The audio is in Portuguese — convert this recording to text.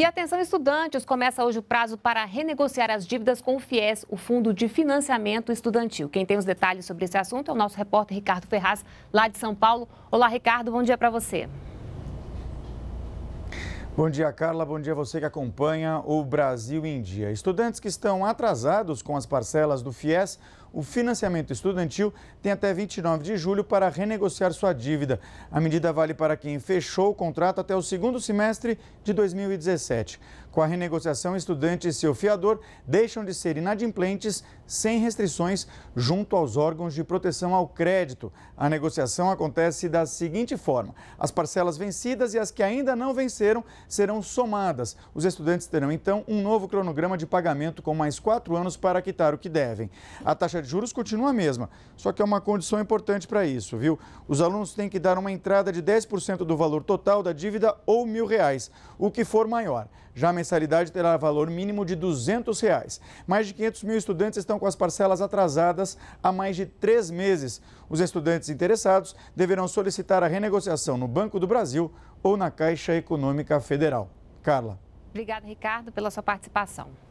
E atenção estudantes, começa hoje o prazo para renegociar as dívidas com o FIES, o Fundo de Financiamento Estudantil. Quem tem os detalhes sobre esse assunto é o nosso repórter Ricardo Ferraz, lá de São Paulo. Olá, Ricardo, bom dia para você. Bom dia, Carla. Bom dia a você que acompanha o Brasil em Dia. Estudantes que estão atrasados com as parcelas do FIES o financiamento estudantil tem até 29 de julho para renegociar sua dívida. A medida vale para quem fechou o contrato até o segundo semestre de 2017. Com a renegociação, estudante e seu fiador deixam de ser inadimplentes sem restrições junto aos órgãos de proteção ao crédito. A negociação acontece da seguinte forma: as parcelas vencidas e as que ainda não venceram serão somadas. Os estudantes terão então um novo cronograma de pagamento com mais quatro anos para quitar o que devem. A taxa taxa de juros continua a mesma, só que é uma condição importante para isso, viu? Os alunos têm que dar uma entrada de 10% do valor total da dívida ou mil reais, o que for maior. Já a mensalidade terá valor mínimo de 200 reais. Mais de 500 mil estudantes estão com as parcelas atrasadas há mais de três meses. Os estudantes interessados deverão solicitar a renegociação no Banco do Brasil ou na Caixa Econômica Federal. Carla. Obrigada, Ricardo, pela sua participação.